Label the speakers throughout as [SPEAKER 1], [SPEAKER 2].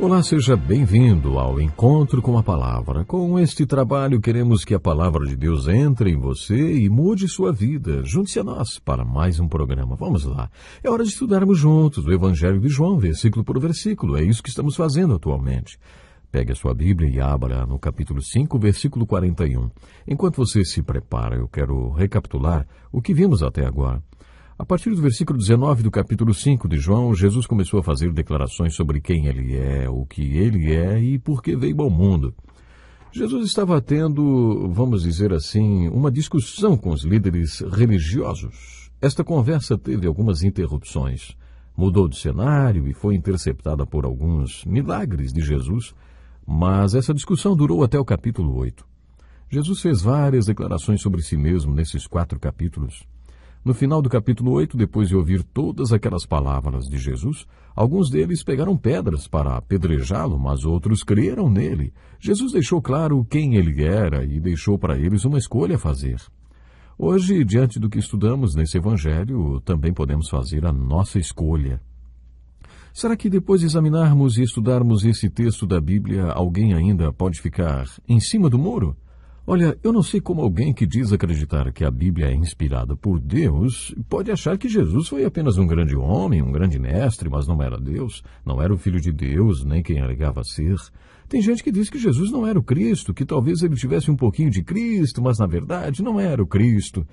[SPEAKER 1] Olá, seja bem-vindo ao Encontro com a Palavra. Com este trabalho, queremos que a Palavra de Deus entre em você e mude sua vida. Junte-se a nós para mais um programa. Vamos lá. É hora de estudarmos juntos o Evangelho de João, versículo por versículo. É isso que estamos fazendo atualmente. Pegue a sua Bíblia e abra no capítulo 5, versículo 41. Enquanto você se prepara, eu quero recapitular o que vimos até agora. A partir do versículo 19 do capítulo 5 de João, Jesus começou a fazer declarações sobre quem ele é, o que ele é e por que veio ao mundo. Jesus estava tendo, vamos dizer assim, uma discussão com os líderes religiosos. Esta conversa teve algumas interrupções. Mudou de cenário e foi interceptada por alguns milagres de Jesus, mas essa discussão durou até o capítulo 8. Jesus fez várias declarações sobre si mesmo nesses quatro capítulos. No final do capítulo 8, depois de ouvir todas aquelas palavras de Jesus, alguns deles pegaram pedras para apedrejá-lo, mas outros creram nele. Jesus deixou claro quem ele era e deixou para eles uma escolha a fazer. Hoje, diante do que estudamos nesse Evangelho, também podemos fazer a nossa escolha. Será que depois de examinarmos e estudarmos esse texto da Bíblia, alguém ainda pode ficar em cima do muro? Olha, eu não sei como alguém que diz acreditar que a Bíblia é inspirada por Deus pode achar que Jesus foi apenas um grande homem, um grande mestre, mas não era Deus, não era o Filho de Deus, nem quem alegava ser. Tem gente que diz que Jesus não era o Cristo, que talvez ele tivesse um pouquinho de Cristo, mas na verdade não era o Cristo.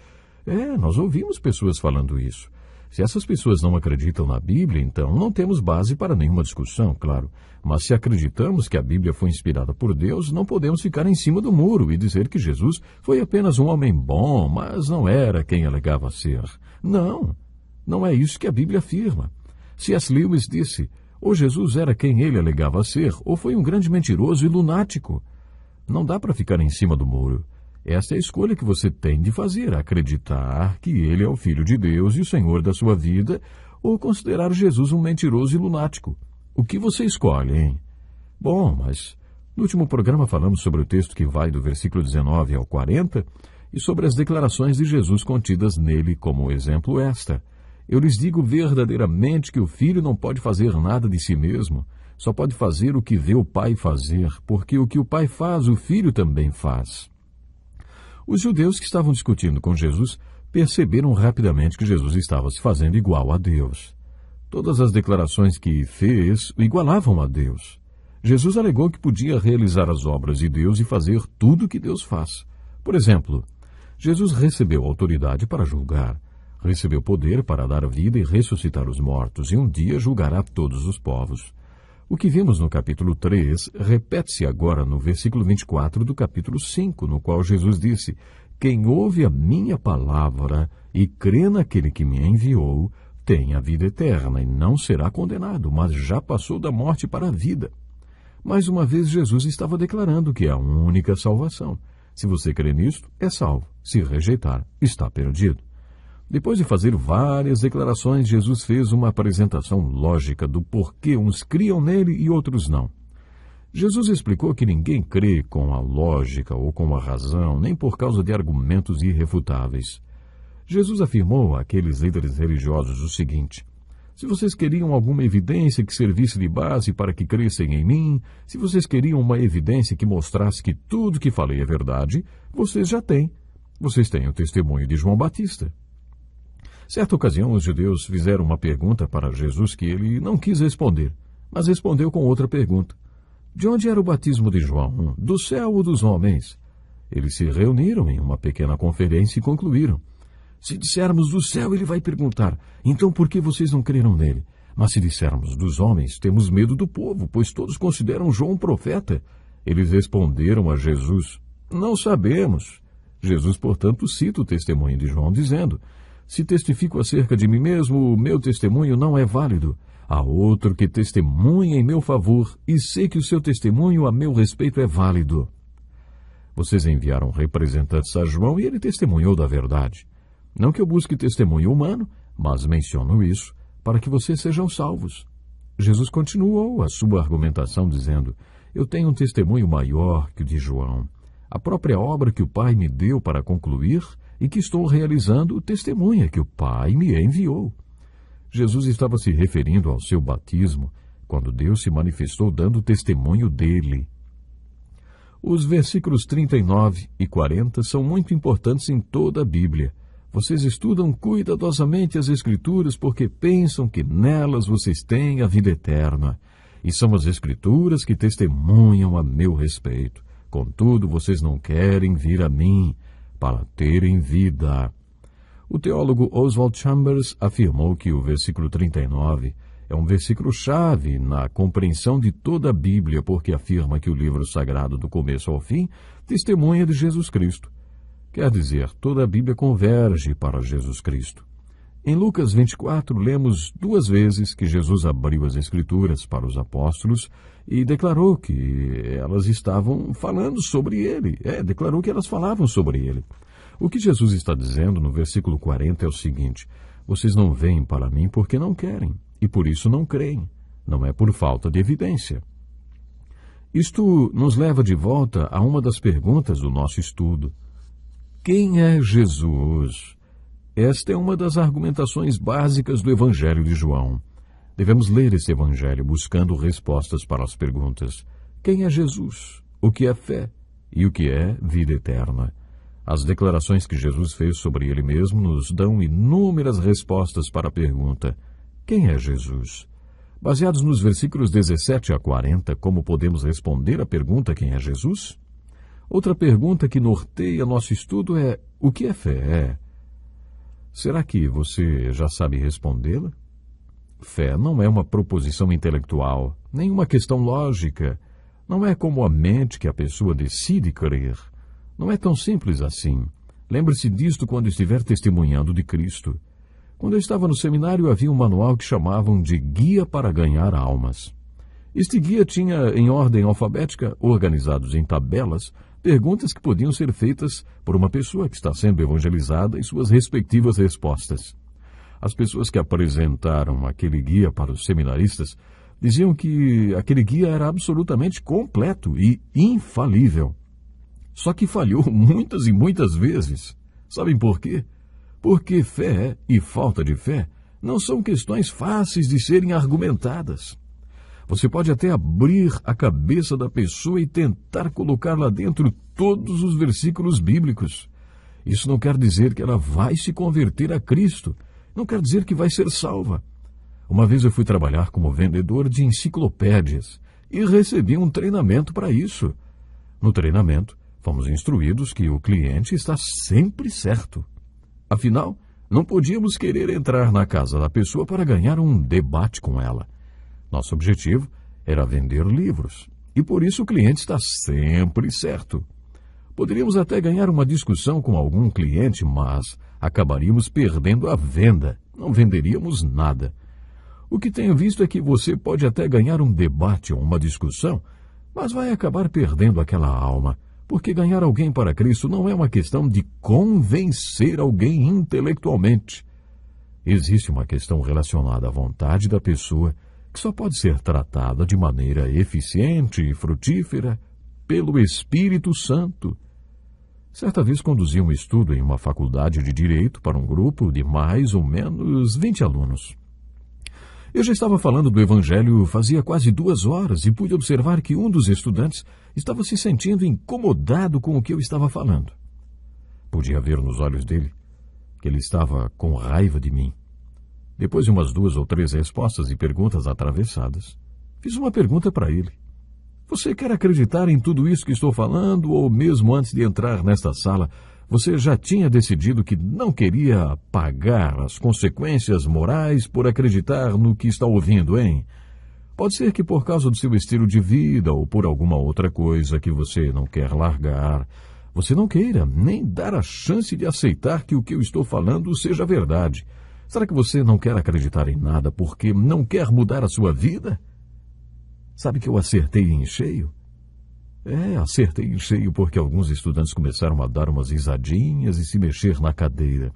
[SPEAKER 1] É, nós ouvimos pessoas falando isso. Se essas pessoas não acreditam na Bíblia, então não temos base para nenhuma discussão, claro. Mas se acreditamos que a Bíblia foi inspirada por Deus, não podemos ficar em cima do muro e dizer que Jesus foi apenas um homem bom, mas não era quem alegava ser. Não, não é isso que a Bíblia afirma. as Lewis disse: ou Jesus era quem ele alegava ser, ou foi um grande mentiroso e lunático. Não dá para ficar em cima do muro. Essa é a escolha que você tem de fazer: acreditar que ele é o Filho de Deus e o Senhor da sua vida, ou considerar Jesus um mentiroso e lunático. O que você escolhe, hein? Bom, mas no último programa falamos sobre o texto que vai do versículo 19 ao 40 e sobre as declarações de Jesus contidas nele, como exemplo esta. Eu lhes digo verdadeiramente que o filho não pode fazer nada de si mesmo, só pode fazer o que vê o pai fazer, porque o que o pai faz, o filho também faz. Os judeus que estavam discutindo com Jesus perceberam rapidamente que Jesus estava se fazendo igual a Deus. Todas as declarações que fez o igualavam a Deus. Jesus alegou que podia realizar as obras de Deus e fazer tudo o que Deus faz. Por exemplo, Jesus recebeu autoridade para julgar, recebeu poder para dar vida e ressuscitar os mortos, e um dia julgará todos os povos. O que vimos no capítulo 3 repete-se agora no versículo 24 do capítulo 5, no qual Jesus disse: Quem ouve a minha palavra e crê naquele que me enviou, tem a vida eterna e não será condenado, mas já passou da morte para a vida. Mais uma vez, Jesus estava declarando que é a única salvação. Se você crê nisto, é salvo. Se rejeitar, está perdido. Depois de fazer várias declarações, Jesus fez uma apresentação lógica do porquê uns criam nele e outros não. Jesus explicou que ninguém crê com a lógica ou com a razão, nem por causa de argumentos irrefutáveis. Jesus afirmou àqueles líderes religiosos o seguinte: se vocês queriam alguma evidência que servisse de base para que crescem em mim, se vocês queriam uma evidência que mostrasse que tudo que falei é verdade, vocês já têm. Vocês têm o testemunho de João Batista. Certa ocasião, os judeus fizeram uma pergunta para Jesus que ele não quis responder, mas respondeu com outra pergunta: De onde era o batismo de João? Do céu ou dos homens? Eles se reuniram em uma pequena conferência e concluíram: Se dissermos do céu, ele vai perguntar: Então por que vocês não creram nele? Mas se dissermos dos homens, temos medo do povo, pois todos consideram João um profeta. Eles responderam a Jesus: Não sabemos. Jesus, portanto, cita o testemunho de João, dizendo: se testifico acerca de mim mesmo, o meu testemunho não é válido. Há outro que testemunha em meu favor, e sei que o seu testemunho a meu respeito é válido. Vocês enviaram representantes a João e ele testemunhou da verdade. Não que eu busque testemunho humano, mas menciono isso para que vocês sejam salvos. Jesus continuou a sua argumentação dizendo: Eu tenho um testemunho maior que o de João. A própria obra que o Pai me deu para concluir e que estou realizando testemunha que o Pai me enviou. Jesus estava se referindo ao seu batismo quando Deus se manifestou dando testemunho dele. Os versículos 39 e 40 são muito importantes em toda a Bíblia. Vocês estudam cuidadosamente as Escrituras porque pensam que nelas vocês têm a vida eterna. E são as Escrituras que testemunham a meu respeito. Contudo, vocês não querem vir a mim, para terem vida. O teólogo Oswald Chambers afirmou que o versículo 39 é um versículo chave na compreensão de toda a Bíblia, porque afirma que o livro sagrado, do começo ao fim, testemunha de Jesus Cristo. Quer dizer, toda a Bíblia converge para Jesus Cristo. Em Lucas 24, lemos duas vezes que Jesus abriu as Escrituras para os apóstolos e declarou que elas estavam falando sobre ele. É, declarou que elas falavam sobre ele. O que Jesus está dizendo no versículo 40 é o seguinte: Vocês não vêm para mim porque não querem, e por isso não creem. Não é por falta de evidência. Isto nos leva de volta a uma das perguntas do nosso estudo: Quem é Jesus? Esta é uma das argumentações básicas do Evangelho de João. Devemos ler esse Evangelho buscando respostas para as perguntas: quem é Jesus? O que é fé? E o que é vida eterna? As declarações que Jesus fez sobre ele mesmo nos dão inúmeras respostas para a pergunta: quem é Jesus? Baseados nos versículos 17 a 40, como podemos responder à pergunta quem é Jesus? Outra pergunta que norteia nosso estudo é: o que é fé? É. Será que você já sabe respondê-la? Fé não é uma proposição intelectual, nem uma questão lógica. Não é como a mente que a pessoa decide crer. Não é tão simples assim. Lembre-se disto quando estiver testemunhando de Cristo. Quando eu estava no seminário, havia um manual que chamavam de Guia para Ganhar Almas. Este guia tinha, em ordem alfabética, organizados em tabelas, perguntas que podiam ser feitas por uma pessoa que está sendo evangelizada e suas respectivas respostas. As pessoas que apresentaram aquele guia para os seminaristas diziam que aquele guia era absolutamente completo e infalível. Só que falhou muitas e muitas vezes. Sabem por quê? Porque fé e falta de fé não são questões fáceis de serem argumentadas. Você pode até abrir a cabeça da pessoa e tentar colocar lá dentro todos os versículos bíblicos. Isso não quer dizer que ela vai se converter a Cristo, não quer dizer que vai ser salva. Uma vez eu fui trabalhar como vendedor de enciclopédias e recebi um treinamento para isso. No treinamento, fomos instruídos que o cliente está sempre certo. Afinal, não podíamos querer entrar na casa da pessoa para ganhar um debate com ela. Nosso objetivo era vender livros e por isso o cliente está sempre certo. Poderíamos até ganhar uma discussão com algum cliente, mas acabaríamos perdendo a venda. Não venderíamos nada. O que tenho visto é que você pode até ganhar um debate ou uma discussão, mas vai acabar perdendo aquela alma, porque ganhar alguém para Cristo não é uma questão de convencer alguém intelectualmente. Existe uma questão relacionada à vontade da pessoa que só pode ser tratada de maneira eficiente e frutífera pelo Espírito Santo. Certa vez conduzi um estudo em uma faculdade de direito para um grupo de mais ou menos 20 alunos. Eu já estava falando do Evangelho fazia quase duas horas e pude observar que um dos estudantes estava se sentindo incomodado com o que eu estava falando. Podia ver nos olhos dele que ele estava com raiva de mim. Depois de umas duas ou três respostas e perguntas atravessadas, fiz uma pergunta para ele. Você quer acreditar em tudo isso que estou falando, ou mesmo antes de entrar nesta sala, você já tinha decidido que não queria pagar as consequências morais por acreditar no que está ouvindo, hein? Pode ser que por causa do seu estilo de vida ou por alguma outra coisa que você não quer largar, você não queira nem dar a chance de aceitar que o que eu estou falando seja verdade. Será que você não quer acreditar em nada porque não quer mudar a sua vida? Sabe que eu acertei em cheio? É, acertei em cheio porque alguns estudantes começaram a dar umas risadinhas e se mexer na cadeira.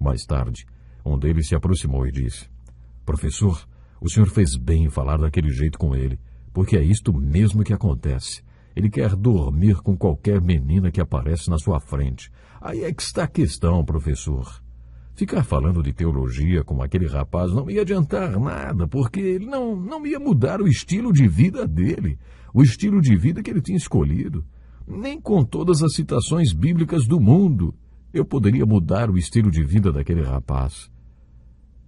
[SPEAKER 1] Mais tarde, um deles se aproximou e disse: Professor, o senhor fez bem em falar daquele jeito com ele, porque é isto mesmo que acontece. Ele quer dormir com qualquer menina que aparece na sua frente. Aí é que está a questão, professor. Ficar falando de teologia com aquele rapaz não ia adiantar nada, porque ele não, não ia mudar o estilo de vida dele, o estilo de vida que ele tinha escolhido. Nem com todas as citações bíblicas do mundo eu poderia mudar o estilo de vida daquele rapaz.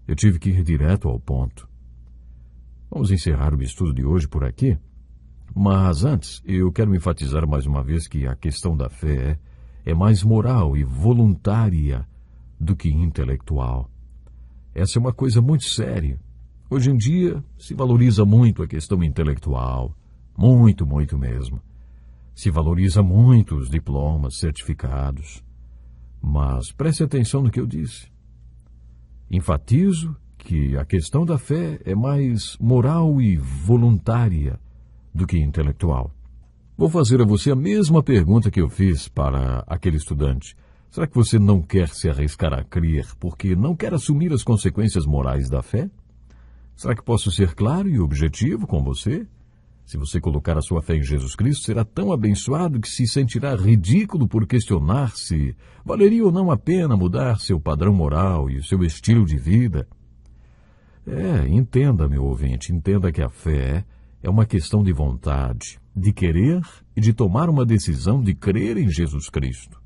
[SPEAKER 1] Eu tive que ir direto ao ponto. Vamos encerrar o estudo de hoje por aqui. Mas antes, eu quero enfatizar mais uma vez que a questão da fé é, é mais moral e voluntária do que intelectual. Essa é uma coisa muito séria. Hoje em dia se valoriza muito a questão intelectual, muito, muito mesmo. Se valoriza muito os diplomas, certificados. Mas preste atenção no que eu disse. Enfatizo que a questão da fé é mais moral e voluntária do que intelectual. Vou fazer a você a mesma pergunta que eu fiz para aquele estudante. Será que você não quer se arriscar a crer porque não quer assumir as consequências morais da fé? Será que posso ser claro e objetivo com você? Se você colocar a sua fé em Jesus Cristo, será tão abençoado que se sentirá ridículo por questionar se valeria ou não a pena mudar seu padrão moral e seu estilo de vida. É, entenda, meu ouvinte, entenda que a fé é uma questão de vontade, de querer e de tomar uma decisão de crer em Jesus Cristo.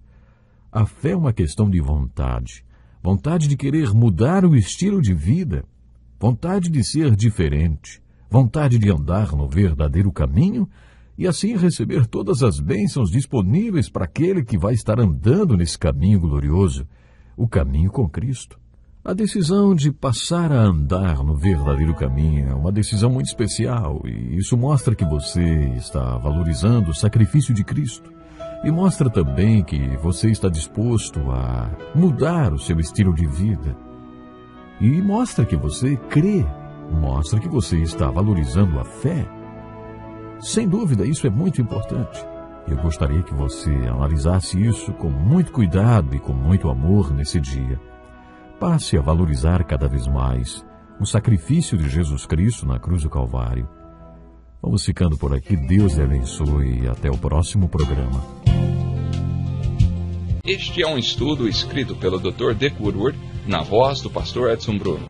[SPEAKER 1] A fé é uma questão de vontade, vontade de querer mudar o estilo de vida, vontade de ser diferente, vontade de andar no verdadeiro caminho e assim receber todas as bênçãos disponíveis para aquele que vai estar andando nesse caminho glorioso, o caminho com Cristo. A decisão de passar a andar no verdadeiro caminho é uma decisão muito especial e isso mostra que você está valorizando o sacrifício de Cristo. E mostra também que você está disposto a mudar o seu estilo de vida. E mostra que você crê, mostra que você está valorizando a fé. Sem dúvida, isso é muito importante. Eu gostaria que você analisasse isso com muito cuidado e com muito amor nesse dia. Passe a valorizar cada vez mais o sacrifício de Jesus Cristo na cruz do Calvário. Vamos ficando por aqui. Deus lhe abençoe e até o próximo programa. Este é um estudo escrito pelo Dr. Dick Woodward, na voz do pastor Edson Bruno.